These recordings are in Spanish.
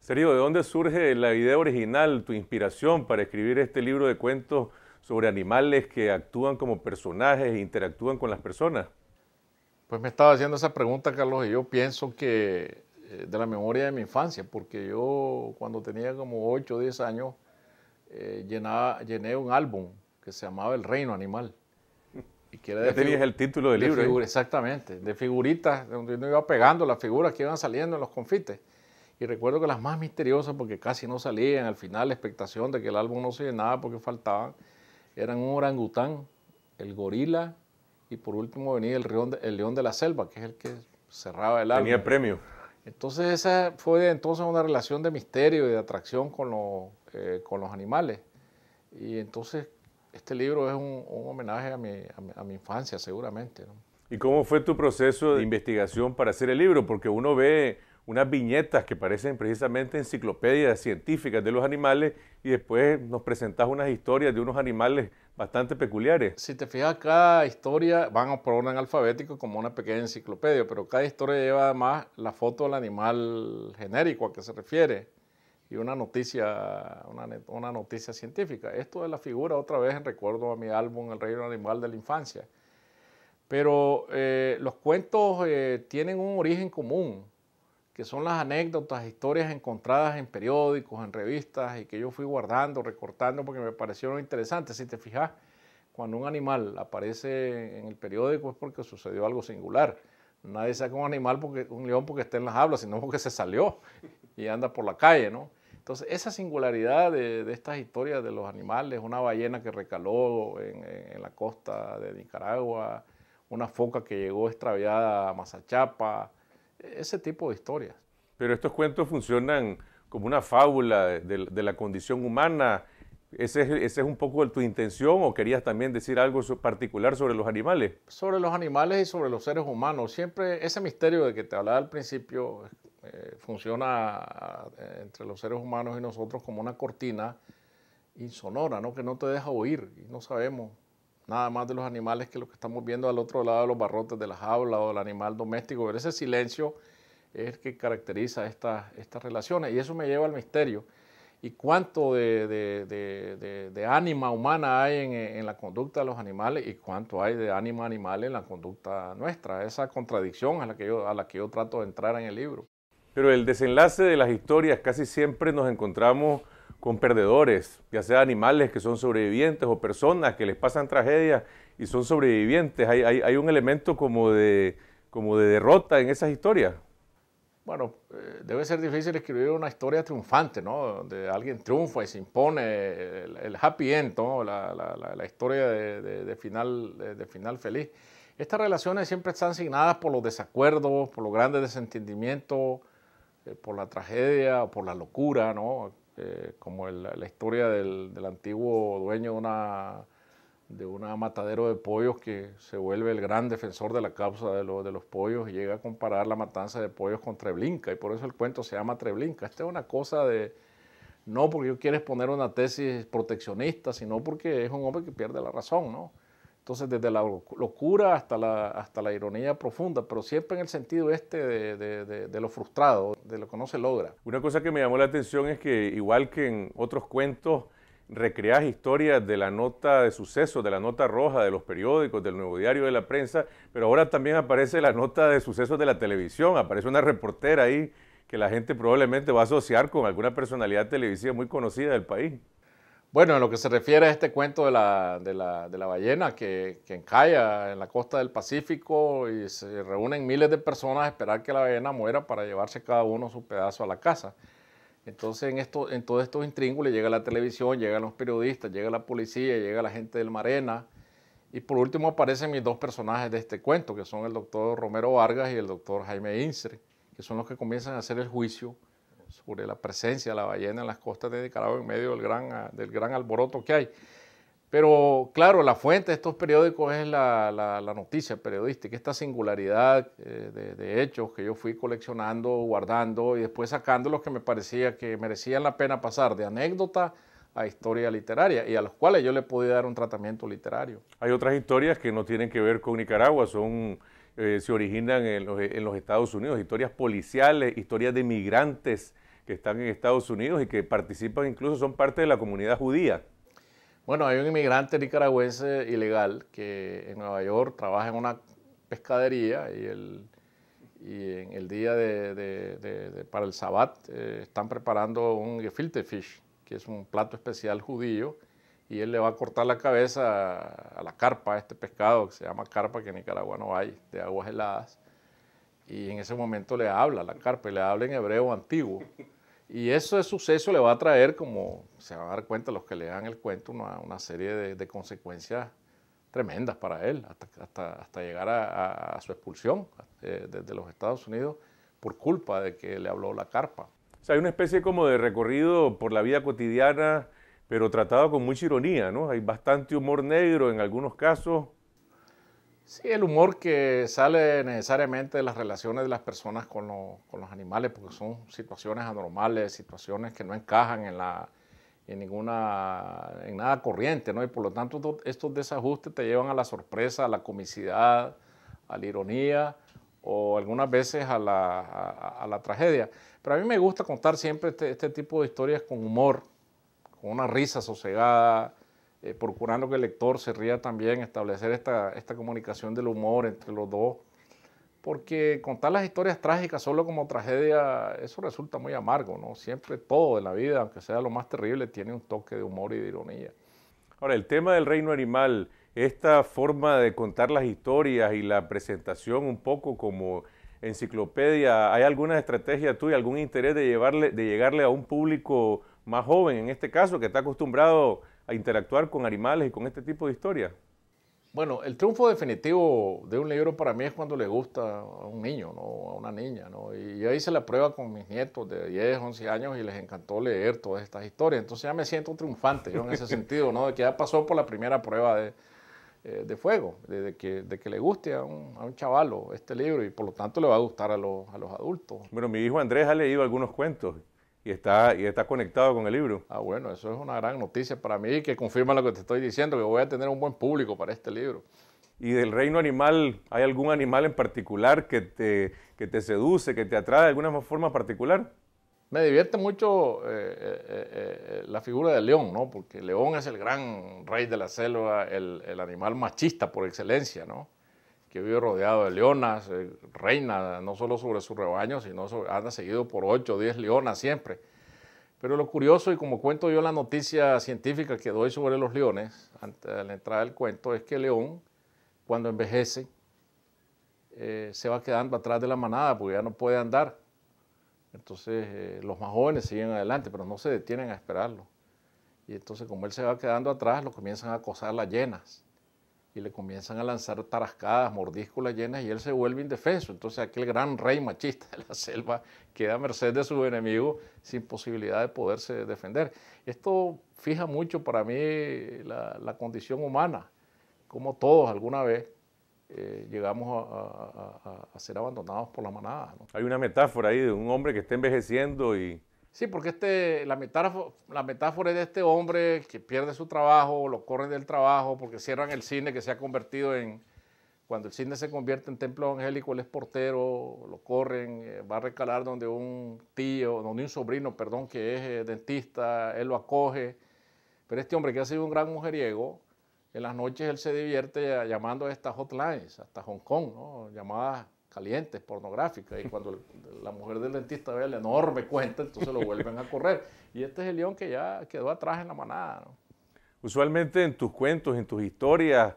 Serio, ¿de dónde surge la idea original, tu inspiración para escribir este libro de cuentos sobre animales que actúan como personajes e interactúan con las personas? Pues me estaba haciendo esa pregunta, Carlos, y yo pienso que eh, de la memoria de mi infancia, porque yo cuando tenía como 8 o 10 años eh, llené un álbum que se llamaba El Reino Animal izquierda ya tenías el título del libro. exactamente, de figuritas, donde uno iba pegando las figuras que iban saliendo en los confites. Y recuerdo que las más misteriosas, porque casi no salían, al final la expectación de que el álbum no se nada porque faltaban, eran un orangután, el gorila y por último venía el, león de, león de la selva, que es el que cerraba el álbum. Tenía premio. Entonces esa fue entonces una relación de misterio y de atracción con, los, eh, con los animales. Y entonces este libro es un, homenaje a mi, infancia, seguramente. ¿Y cómo fue tu proceso de investigación para hacer el libro? Porque uno ve unas viñetas que parecen precisamente enciclopedias científicas de los animales y después nos presentas unas historias de unos animales bastante peculiares. Si te fijas, cada historia va por orden alfabético como una pequeña enciclopedia, pero cada historia lleva además la foto del animal genérico a que se refiere y una noticia, una, noticia científica. Esto es la figura, otra vez recuerdo a mi álbum El Reino Animal de la Infancia. Pero eh, los cuentos eh, tienen un origen común, que son las anécdotas, historias encontradas en periódicos, en revistas, y que yo fui guardando, recortando, porque me parecieron interesantes. Si te fijas, cuando un animal aparece en el periódico es porque sucedió algo singular. Nadie saca un animal, porque, un león, porque está en las hablas, sino porque se salió y anda por la calle, ¿no? Entonces, esa singularidad de, estas historias de los animales, una ballena que recaló en, la costa de Nicaragua, una foca que llegó extraviada a Mazachapa, ese tipo de historias. Pero estos cuentos funcionan como una fábula de, la condición humana. ¿Ese es, ¿Ese es, un poco tu intención o querías también decir algo particular sobre los animales? Sobre los animales y sobre los seres humanos. Siempre ese misterio de que te hablaba al principio funciona eh, entre los seres humanos y nosotros como una cortina insonora, ¿no? que no te deja oír y no sabemos nada más de los animales que lo que estamos viendo al otro lado de los barrotes de la jaula o del animal doméstico. Pero ese silencio es el que caracteriza estas estas relaciones y eso me lleva al misterio. ¿Y cuánto de, ánima humana hay en, la conducta de los animales y cuánto hay de ánima animal en la conducta nuestra? Esa contradicción a la que a la que yo trato de entrar en el libro. Pero el desenlace de las historias casi siempre nos encontramos con perdedores, ya sea animales que son sobrevivientes o personas que les pasan tragedias y son sobrevivientes. Hay, un elemento como de, como de derrota en esas historias. Bueno, eh, debe ser difícil escribir una historia triunfante, ¿no? Donde alguien triunfa y se impone eh, el, happy end, ¿no? la, historia de, final, de, final feliz. Estas relaciones siempre están asignadas por los desacuerdos, por los grandes desentendimientos, eh, por la tragedia o por la locura, ¿no? Eh, como la historia del, antiguo dueño de una, de matadero de pollos que se vuelve el gran defensor de la causa de, de los pollos y llega a comparar la matanza de pollos con Treblinka y por eso el cuento se llama Treblinka. Esta es una cosa de, no porque yo quiera exponer una tesis proteccionista, sino porque es un hombre que pierde la razón, ¿no? Entonces, desde la locura hasta la, hasta la ironía profunda, pero siempre en el sentido este de, de, de, lo frustrado, de lo que no se logra. Una cosa que me llamó la atención es que, igual que en otros cuentos, recreas historias de la nota de sucesos, de la nota roja, de los periódicos, del nuevo diario, de la prensa, pero ahora también aparece la nota de sucesos de la televisión, aparece una reportera ahí que la gente probablemente va a asociar con alguna personalidad televisiva muy conocida del país. Bueno, en lo que se refiere a este cuento de la, ballena que, que, encalla en la costa del Pacífico y se reúnen miles de personas a esperar que la ballena muera para llevarse cada uno su pedazo a la casa. Entonces en, esto, en todos estos intríngulos llega la televisión, llegan los periodistas, llega la policía, llega la gente del Marena y por último aparecen mis dos personajes de este cuento que son el doctor Romero Vargas y el doctor Jaime Insre, que son los que comienzan a hacer el juicio sobre la presencia de la ballena en las costas de Nicaragua en medio del gran, ah, del gran alboroto que hay. Pero claro, la fuente de estos periódicos es la, noticia periodística, esta singularidad eh, de, hechos que yo fui coleccionando, guardando y después sacando los que me parecía que merecían la pena pasar de anécdota a historia literaria y a los cuales yo le pude dar un tratamiento literario. Hay otras historias que no tienen que ver con Nicaragua, son eh, se originan en en los Estados Unidos, historias policiales, historias de migrantes que están en Estados Unidos y que participan incluso, son parte de la comunidad judía. Bueno, hay un inmigrante nicaragüense ilegal que en Nueva York trabaja en una pescadería y, en el día para el sabbat eh, están preparando un gefilte fish, que es un plato especial judío, y él le va a cortar la cabeza a, la carpa, a este pescado que se llama carpa, que en Nicaragua no hay, de aguas heladas y en ese momento le habla la carpa, le habla en hebreo antiguo. Y ese suceso le va a traer, como se van a dar cuenta los que dan el cuento, una, una serie de, consecuencias tremendas para él, hasta, hasta, llegar a, su expulsión eh, desde los Estados Unidos por culpa de que le habló la carpa. O sea, hay una especie como de recorrido por la vida cotidiana, pero tratado con mucha ironía, ¿no? Hay bastante humor negro en algunos casos, Sí, el humor que sale necesariamente de las relaciones de las personas con, los animales, porque son situaciones anormales, situaciones que no encajan en ninguna en nada corriente, ¿no? Y por lo tanto estos desajustes te llevan a la sorpresa, a la comicidad, a la ironía o algunas veces a la, tragedia. Pero a mí me gusta contar siempre este, este, tipo de historias con humor, con una risa sosegada, eh, procurando que el lector se ría también, establecer esta, esta comunicación del humor entre los dos, porque contar las historias trágicas solo como tragedia, eso resulta muy amargo, ¿no? Siempre todo en la vida, aunque sea lo más terrible, tiene un toque de humor y de ironía. Ahora, el tema del reino animal, esta forma de contar las historias y la presentación un poco como enciclopedia, ¿hay alguna estrategia tuya, algún interés de, llevarle, de llegarle a un público más joven, en este caso, que está acostumbrado a interactuar con animales y con este tipo de historias? Bueno, el triunfo definitivo de un libro para mí es cuando le gusta a un niño, ¿no? a una niña. ¿no? Y yo hice la prueba con mis nietos de 10, 11 años y les encantó leer todas estas historias. Entonces ya me siento triunfante yo en ese sentido, ¿no? de que ya pasó por la primera prueba de, eh, fuego, de, que, de, que, le guste a un, chavalo este libro y por lo tanto le va a gustar a los, a los adultos. Bueno, mi hijo Andrés ha leído algunos cuentos y está, y está conectado con el libro. Ah, bueno, eso es una gran noticia para mí que confirma lo que te estoy diciendo, que voy a tener un buen público para este libro. ¿Y del reino animal, hay algún animal en particular que te, que te seduce, que te atrae de alguna forma particular? Me divierte mucho eh, eh, eh, la figura del león, ¿no? Porque el león es el gran rey de la selva, el animal machista por excelencia, ¿no? que vive rodeado de leonas, eh, reina no solo sobre su rebaño, sino anda seguido por 8 o 10 leonas siempre. Pero lo curioso, y como cuento yo la noticia científica que doy sobre los leones, antes de la entrada del cuento, es que el león, cuando envejece, eh, se va quedando atrás de la manada porque ya no puede andar. Entonces eh, los más jóvenes siguen adelante, pero no se detienen a esperarlo. Y entonces como él se va quedando atrás, lo comienzan a acosar las llenas y le comienzan a lanzar tarascadas, mordísculas llenas y él se vuelve indefenso. Entonces aquel gran rey machista de la selva queda a merced de su enemigo sin posibilidad de poderse defender. Esto fija mucho para mí la, condición humana, como todos alguna vez eh, llegamos a, ser abandonados por la manada. Hay una metáfora ahí de un hombre que está envejeciendo y Sí, porque este, la, metáfora, la metáfora es de este hombre que pierde su trabajo, lo corren del trabajo porque cierran el cine que se ha convertido en, cuando el cine se convierte en templo angélico, él es portero, lo corren, eh, va a recalar donde un tío, donde un sobrino, perdón, que es eh, dentista, él lo acoge. Pero este hombre que ha sido un gran mujeriego, en las noches él se divierte llamando a estas hotlines, hasta Hong Kong, ¿no? llamadas calientes, pornográficas, y cuando la mujer del dentista ve el enorme cuenta, entonces lo vuelven a correr. Y este es el león que ya quedó atrás en la manada. Usualmente en tus cuentos, en tus historias,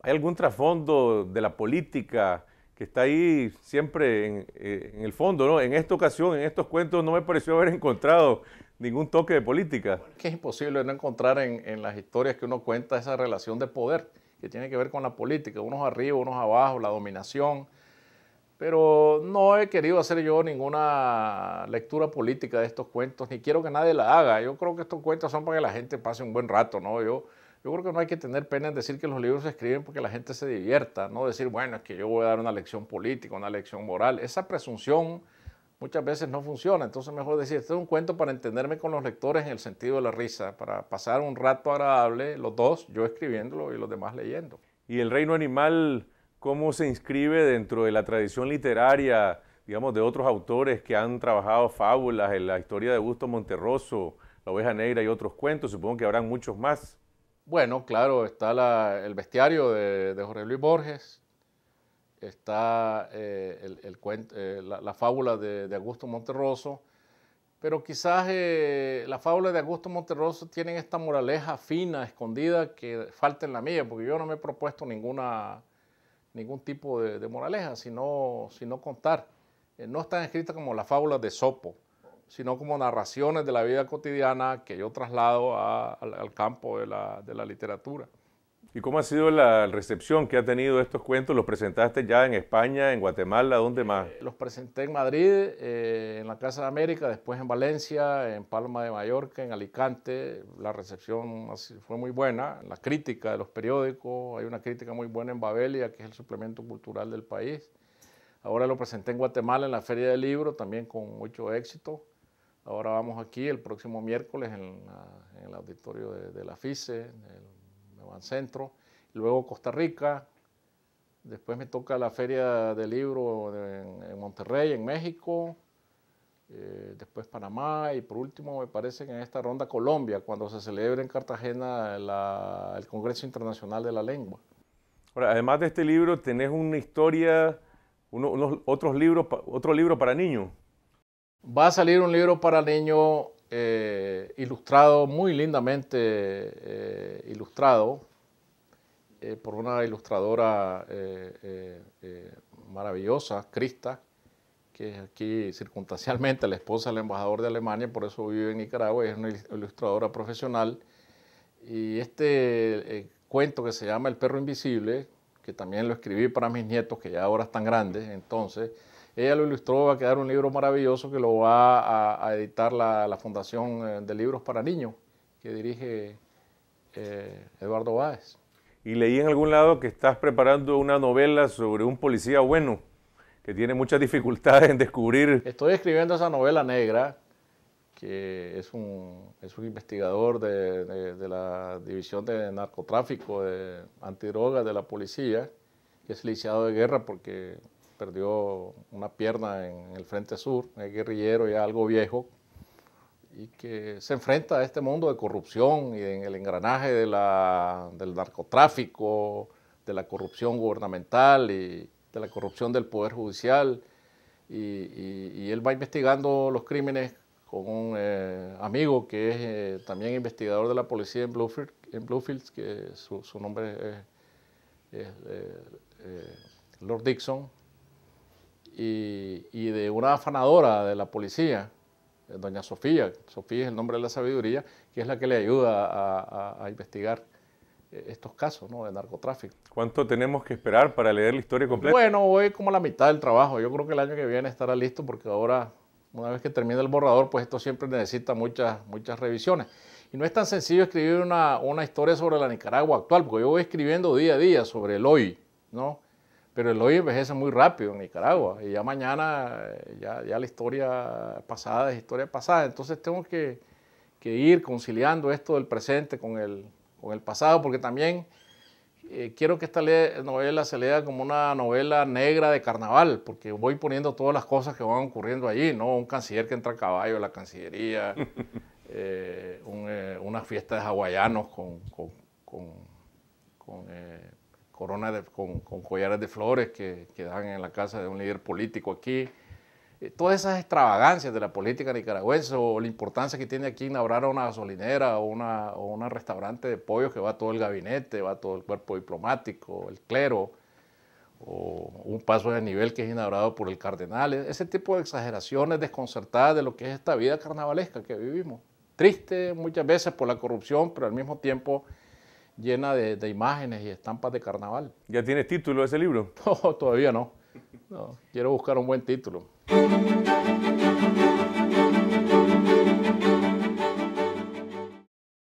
¿hay algún trasfondo de la política que está ahí siempre eh, en, el fondo? ¿no? En esta ocasión, en estos cuentos, no me pareció haber encontrado ningún toque de política. es que es imposible no encontrar en, en las historias que uno cuenta esa relación de poder que tiene que ver con la política, unos arriba, unos abajo, la dominación, pero no he querido hacer yo ninguna lectura política de estos cuentos, ni quiero que nadie la haga. Yo creo que estos cuentos son para que la gente pase un buen rato, ¿no? Yo, yo creo que no hay que tener pena en decir que los libros se escriben porque la gente se divierta, no decir, bueno, es que yo voy a dar una lección política, una lección moral. Esa presunción muchas veces no funciona. Entonces, mejor decir, este es un cuento para entenderme con los lectores en el sentido de la risa, para pasar un rato agradable, los dos, yo escribiéndolo y los demás leyendo. ¿Y el reino animal? cómo se inscribe dentro de la tradición literaria, digamos, de otros autores que han trabajado fábulas en la historia de Augusto Monterroso, La Oveja Negra y otros cuentos. Supongo que habrán muchos más. Bueno, claro, está el bestiario de, Jorge Luis Borges, está eh, eh, la, fábula de, Augusto Monterroso, pero quizás eh, la fábula de Augusto Monterroso tiene esta moraleja fina, escondida, que falta en la mía, porque yo no me he propuesto ninguna ningún tipo de, moraleja, sino, contar. Eh, no están escritas como las fábulas de Sopo, sino como narraciones de la vida cotidiana que yo traslado al, campo de la literatura. ¿Y cómo ha sido la recepción que ha tenido estos cuentos? ¿Los presentaste ya en España, en Guatemala, dónde eh, más? Los presenté en Madrid, eh, en la Casa de América, después en Valencia, en Palma de Mallorca, en Alicante. La recepción fue muy buena, la crítica de los periódicos, hay una crítica muy buena en Babelia, que es el suplemento cultural del país. Ahora lo presenté en Guatemala en la Feria del Libro, también con mucho éxito. Ahora vamos aquí el próximo miércoles en, el auditorio de, la FICE, el, al centro, luego Costa Rica, después me toca la Feria del Libro en, Monterrey, en México, eh, después Panamá y por último me parece que en esta ronda Colombia, cuando se celebra en Cartagena el Congreso Internacional de la Lengua. Ahora, además de este libro, tenés una historia, otros libros, otro libro para niños. Va a salir un libro para niños eh, ilustrado, muy lindamente eh, ilustrado eh, por una ilustradora maravillosa, Crista que es aquí circunstancialmente la esposa del embajador de Alemania, por eso vive en Nicaragua, y es una ilustradora profesional. Y este cuento que se llama El perro invisible, que también lo escribí para mis nietos, que ya ahora están grandes, entonces ella lo ilustró, va a quedar un libro maravilloso que lo va a, editar la, Fundación eh, de Libros para Niños, que dirige eh, Eduardo Báez. Y leí en algún lado que estás preparando una novela sobre un policía bueno que tiene muchas dificultades en descubrir. Estoy escribiendo esa novela negra, que es un, es un investigador de, la División de Narcotráfico, de Antidrogas de la Policía, que es licenciado de guerra porque perdió una pierna en el Frente Sur, es guerrillero ya algo viejo, y que se enfrenta a este mundo de corrupción y en el engranaje del narcotráfico, de la corrupción gubernamental y de la corrupción del Poder Judicial. Y, él va investigando los crímenes con un eh, amigo que es eh, también investigador de la policía en Bluefield, en Bluefields, que su, nombre es, eh, Lord Dixon, y, de una afanadora de la policía, eh, doña Sofía, Sofía es el nombre de la sabiduría, que es la que le ayuda a, investigar eh, estos casos ¿no? de narcotráfico. ¿Cuánto tenemos que esperar para leer la historia completa? Bueno, voy como a la mitad del trabajo. Yo creo que el año que viene estará listo porque ahora, una vez que termine el borrador, pues esto siempre necesita muchas, muchas revisiones. Y no es tan sencillo escribir una, una historia sobre la Nicaragua actual, porque yo voy escribiendo día a día sobre el hoy, ¿no? Pero el hoy envejece muy rápido en Nicaragua y ya mañana, eh, ya, la historia pasada es historia pasada. Entonces tengo que, ir conciliando esto del presente con el, pasado, porque también eh, quiero que esta novela se lea como una novela negra de carnaval, porque voy poniendo todas las cosas que van ocurriendo allí, ¿no? Un canciller que entra a caballo a la cancillería, eh, un, eh, una fiesta de hawaianos con coronas con, collares de flores que, dan en la casa de un líder político aquí. Eh, todas esas extravagancias de la política nicaragüense o la importancia que tiene aquí inaugurar una gasolinera o una, restaurante de pollo que va todo el gabinete, va todo el cuerpo diplomático, el clero, o un paso de nivel que es inaugurado por el cardenal. E-, ese tipo de exageraciones desconcertadas de lo que es esta vida carnavalesca que vivimos. Triste muchas veces por la corrupción, pero al mismo tiempo llena de, imágenes y estampas de carnaval. ¿Ya tienes título ese libro? No, todavía no. no quiero buscar un buen título.